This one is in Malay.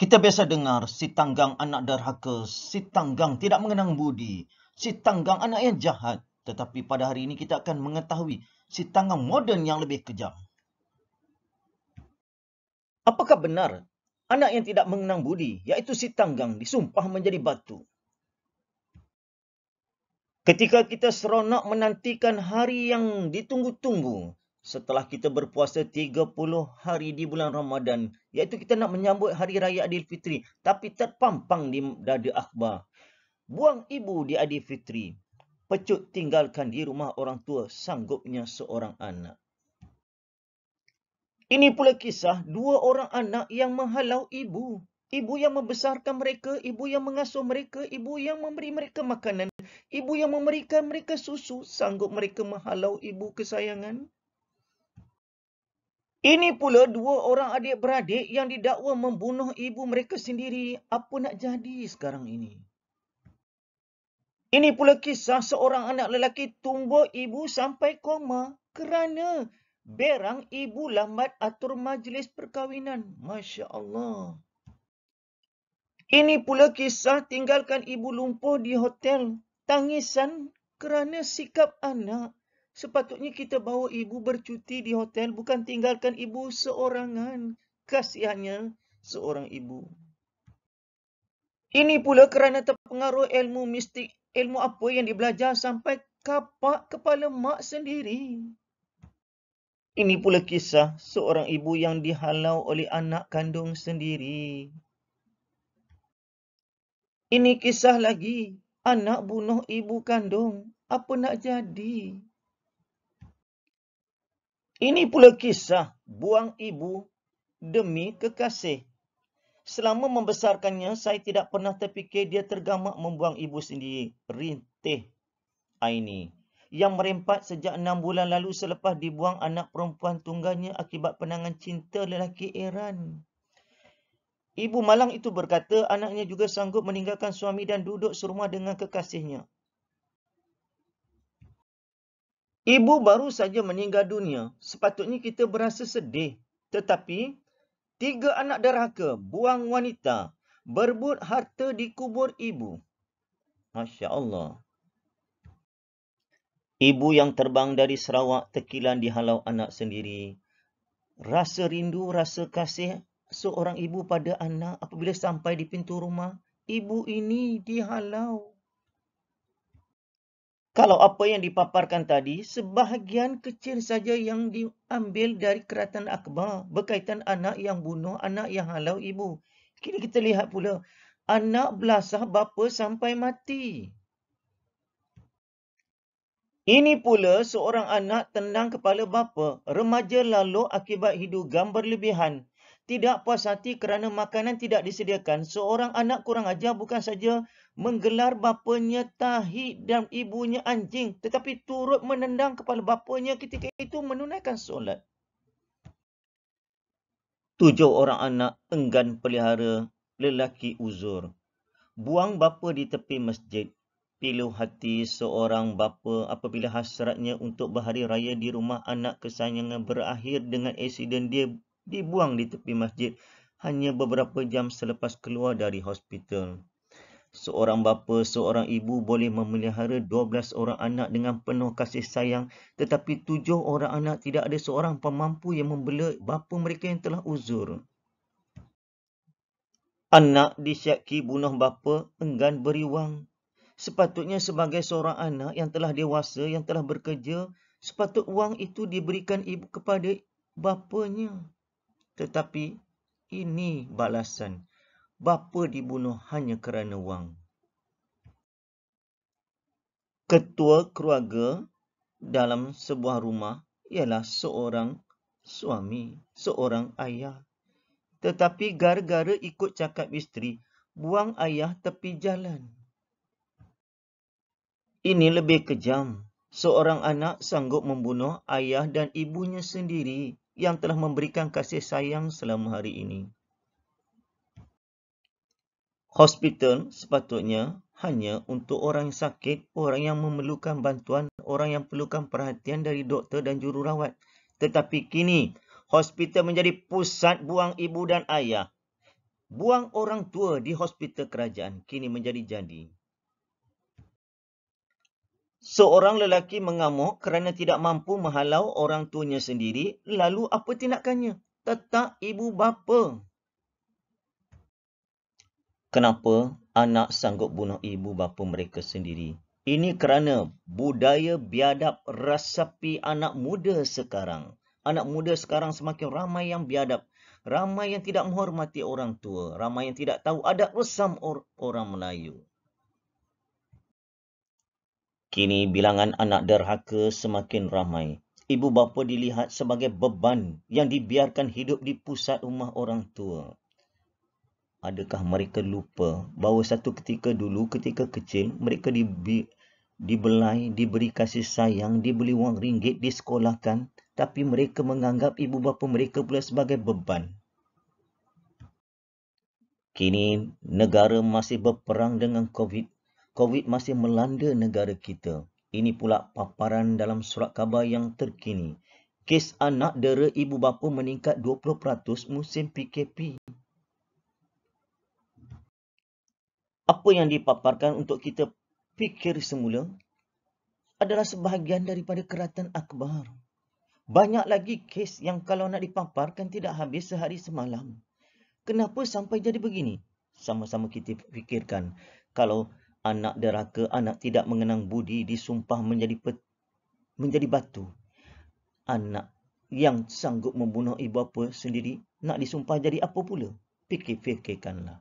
Kita biasa dengar si tanggang anak derhaka, si tanggang tidak mengenang budi, si tanggang anak yang jahat. Tetapi pada hari ini kita akan mengetahui si tanggang moden yang lebih kejam. Apakah benar anak yang tidak mengenang budi, iaitu si tanggang, disumpah menjadi batu? Ketika kita seronok menantikan hari yang ditunggu-tunggu, setelah kita berpuasa 30 hari di bulan Ramadan iaitu kita nak menyambut hari raya Adil Fitri, tapi terpampang di dada akhbar buang ibu di Adil Fitri, pecut tinggalkan di rumah orang tua sanggupnya seorang anak ini pula kisah dua orang anak yang menghalau ibu ibu yang membesarkan mereka ibu yang mengasuh mereka ibu yang memberi mereka makanan ibu yang memberikan mereka susu sanggup mereka menghalau ibu kesayangan ini pula dua orang adik-beradik yang didakwa membunuh ibu mereka sendiri. Apa nak jadi sekarang ini? Ini pula kisah seorang anak lelaki tumbuh ibu sampai koma kerana berang ibu lambat atur majlis perkahwinan. Masya Allah. Ini pula kisah tinggalkan ibu lumpuh di hotel tangisan kerana sikap anak. Sepatutnya kita bawa ibu bercuti di hotel bukan tinggalkan ibu seorangan. Kasihannya seorang ibu. Ini pula kerana terpengaruh ilmu mistik, ilmu apa yang dibelajar sampai kapak kepala mak sendiri. Ini pula kisah seorang ibu yang dihalau oleh anak kandung sendiri. Ini kisah lagi, anak bunuh ibu kandung. Apa nak jadi? Ini pula kisah buang ibu demi kekasih. Selama membesarkannya, saya tidak pernah terfikir dia tergamak membuang ibu sendiri. Rintih Aini. Yang merempat sejak enam bulan lalu selepas dibuang anak perempuan tunggalnya akibat penangan cinta lelaki Iran. Ibu malang itu berkata anaknya juga sanggup meninggalkan suami dan duduk serumah dengan kekasihnya. Ibu baru saja meninggal dunia. Sepatutnya kita berasa sedih. Tetapi, tiga anak deraka buang wanita. Berbut harta di kubur ibu. Masya Allah. Ibu yang terbang dari Sarawak tekilan dihalau anak sendiri. Rasa rindu, rasa kasih seorang ibu pada anak apabila sampai di pintu rumah. Ibu ini dihalau kalau apa yang dipaparkan tadi, sebahagian kecil saja yang diambil dari keratan akbar berkaitan anak yang bunuh, anak yang halau ibu. Kini kita lihat pula, anak belasah bapa sampai mati. Ini pula seorang anak tendang kepala bapa, remaja lalu akibat hidu gambar lebihan, tidak puas hati kerana makanan tidak disediakan, seorang anak kurang ajar bukan saja menggelar bapanya tahi dan ibunya anjing, tetapi turut menendang kepala bapanya ketika itu menunaikan solat. Tujuh orang anak enggan pelihara lelaki uzur. Buang bapa di tepi masjid. Pilu hati seorang bapa apabila hasratnya untuk berhari raya di rumah anak kesayangan berakhir dengan insiden dia dibuang di tepi masjid hanya beberapa jam selepas keluar dari hospital. Seorang bapa, seorang ibu boleh memelihara 12 orang anak dengan penuh kasih sayang tetapi tujuh orang anak tidak ada seorang pemampu yang membela bapa mereka yang telah uzur. Anak disyaki bunuh bapa enggan beri wang. Sepatutnya sebagai seorang anak yang telah dewasa, yang telah bekerja, sepatut wang itu diberikan ibu kepada bapanya. Tetapi ini balasan. Bapa dibunuh hanya kerana wang. Ketua keluarga dalam sebuah rumah ialah seorang suami, seorang ayah. Tetapi gara-gara ikut cakap isteri, buang ayah tepi jalan. Ini lebih kejam. Seorang anak sanggup membunuh ayah dan ibunya sendiri yang telah memberikan kasih sayang selama hari ini. Hospital sepatutnya hanya untuk orang yang sakit, orang yang memerlukan bantuan, orang yang perlukan perhatian dari doktor dan jururawat. Tetapi kini, hospital menjadi pusat buang ibu dan ayah. Buang orang tua di hospital kerajaan kini menjadi jadi. -jadi. Seorang lelaki mengamuk kerana tidak mampu menghalau orang tuanya sendiri, lalu apa tindakannya? Tetap ibu bapa. Kenapa anak sanggup bunuh ibu bapa mereka sendiri? Ini kerana budaya biadab rasapi anak muda sekarang. Anak muda sekarang semakin ramai yang biadab. Ramai yang tidak menghormati orang tua. Ramai yang tidak tahu adat resam orang Melayu. Kini bilangan anak derhaka semakin ramai. Ibu bapa dilihat sebagai beban yang dibiarkan hidup di pusat rumah orang tua. Adakah mereka lupa bahawa satu ketika dulu ketika kecil mereka dibi dibelai, diberi kasih sayang, dibeli wang ringgit, disekolahkan tapi mereka menganggap ibu bapa mereka pula sebagai beban. Kini negara masih berperang dengan COVID-19. COVID masih melanda negara kita. Ini pula paparan dalam surat khabar yang terkini. Kes anak dera ibu bapa meningkat 20% musim PKP. Apa yang dipaparkan untuk kita fikir semula adalah sebahagian daripada keratan akbar. Banyak lagi kes yang kalau nak dipaparkan tidak habis sehari semalam. Kenapa sampai jadi begini? Sama-sama kita fikirkan. Kalau anak deraka anak tidak mengenang budi disumpah menjadi pet, menjadi batu anak yang sanggup membunuh ibu bapa sendiri nak disumpah jadi apa pula fikir-fikirkanlah